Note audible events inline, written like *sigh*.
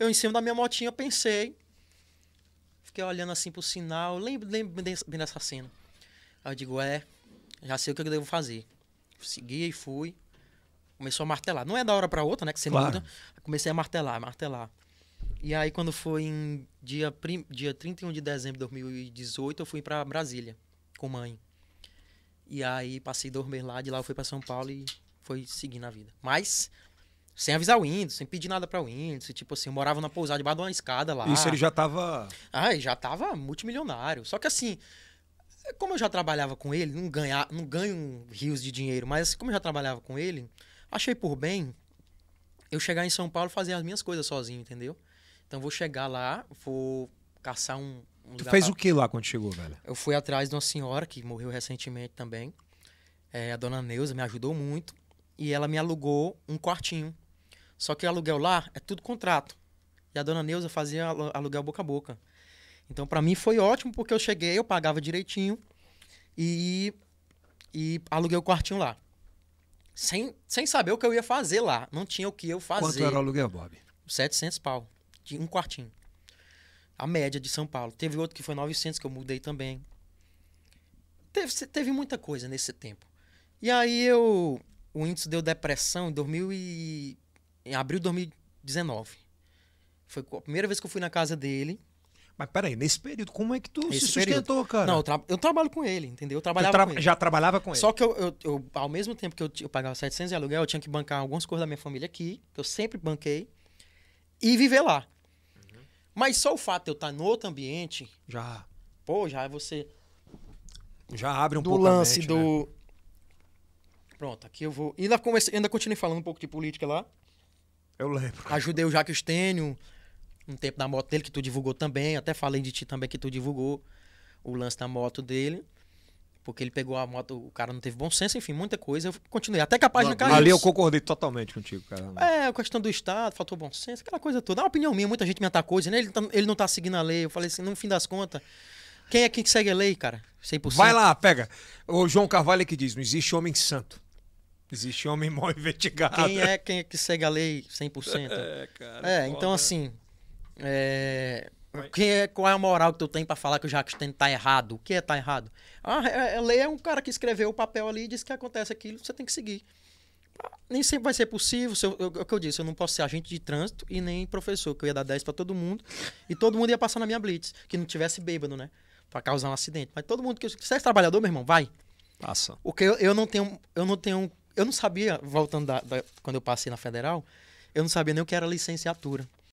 Eu em cima da minha motinha pensei. Fiquei olhando assim pro sinal. Lembro, lembro bem dessa cena. Aí eu digo, é, já sei o que eu devo fazer. Segui e fui. Começou a martelar. Não é da hora pra outra, né? Que você claro. muda. Comecei a martelar, martelar. E aí, quando foi em dia, prim... dia 31 de dezembro de 2018, eu fui para Brasília com mãe. E aí, passei dormir lá, de lá eu fui para São Paulo e foi seguindo a vida. Mas, sem avisar o índice, sem pedir nada pra índice. Tipo assim, eu morava na pousada debaixo de uma escada lá. Isso ele já tava. Ah, ele já tava multimilionário. Só que assim, como eu já trabalhava com ele, não, ganhar, não ganho rios de dinheiro, mas assim, como eu já trabalhava com ele, achei por bem eu chegar em São Paulo e fazer as minhas coisas sozinho, entendeu? Então vou chegar lá, vou caçar um. um tu fez pra... o que lá quando chegou, velho? Eu fui atrás de uma senhora que morreu recentemente também. É, a dona Neuza me ajudou muito. E ela me alugou um quartinho só que o aluguel lá é tudo contrato. E a dona Neuza fazia aluguel boca a boca. Então, para mim foi ótimo, porque eu cheguei, eu pagava direitinho e, e aluguei o quartinho lá. Sem, sem saber o que eu ia fazer lá. Não tinha o que eu fazer. Quanto era o aluguel, Bob? 700 pau. De um quartinho. A média de São Paulo. Teve outro que foi 900, que eu mudei também. Teve, teve muita coisa nesse tempo. E aí eu... O índice deu depressão em 2000 e em abril de 2019. Foi a primeira vez que eu fui na casa dele. Mas peraí, nesse período, como é que tu se sustentou, período? cara? Não, eu, tra eu, trabalho com ele, entendeu? Eu trabalhava tra com ele. Já trabalhava com ele? Só que eu, eu, eu ao mesmo tempo que eu, eu pagava 700 de aluguel, eu tinha que bancar algumas coisas da minha família aqui, que eu sempre banquei, e viver lá. Uhum. Mas só o fato de eu estar no outro ambiente... Já. Pô, já é você... Já abre um do pouco lance, a mente, do... Né? Pronto, aqui eu vou... E ainda, comecei, ainda continuei falando um pouco de política lá. Eu lembro. Ajudei o Jaque no um tempo da moto dele, que tu divulgou também. Até falei de ti também que tu divulgou o lance da moto dele. Porque ele pegou a moto, o cara não teve bom senso, enfim, muita coisa. Eu continuei. Até que a página caiu. Ali eu concordei totalmente contigo, cara. É, a questão do Estado, faltou bom senso, aquela coisa toda. É uma opinião minha, muita gente me atacou, dizendo, né? ele, tá, ele não tá seguindo a lei. Eu falei assim, no fim das contas, quem é quem segue a lei, cara? 100%. É Vai lá, pega. O João Carvalho é que diz, não existe homem santo. Existe homem *laughs* mal investigado. Quem é, quem é que segue a lei 100%? É, cara. É, então assim. É... Quem é, qual é a moral que tu tem para falar que o Jacques Stein tá errado? O que é tá errado? a, ah, é, é, a lei é um cara que escreveu o papel ali e disse que acontece aquilo, você tem que seguir. Nem sempre vai ser possível. Se eu, eu, é o que eu disse, eu não posso ser agente de trânsito e nem professor, que eu ia dar 10 para todo mundo e todo mundo ia passar na minha blitz, que não tivesse bêbado, né? Para causar um acidente. Mas todo mundo que. Se é trabalhador, meu irmão, vai. Passa. Porque eu, eu, não tenho, eu não tenho eu não sabia, voltando da, da, quando eu passei na federal, eu não sabia nem o que era licenciatura.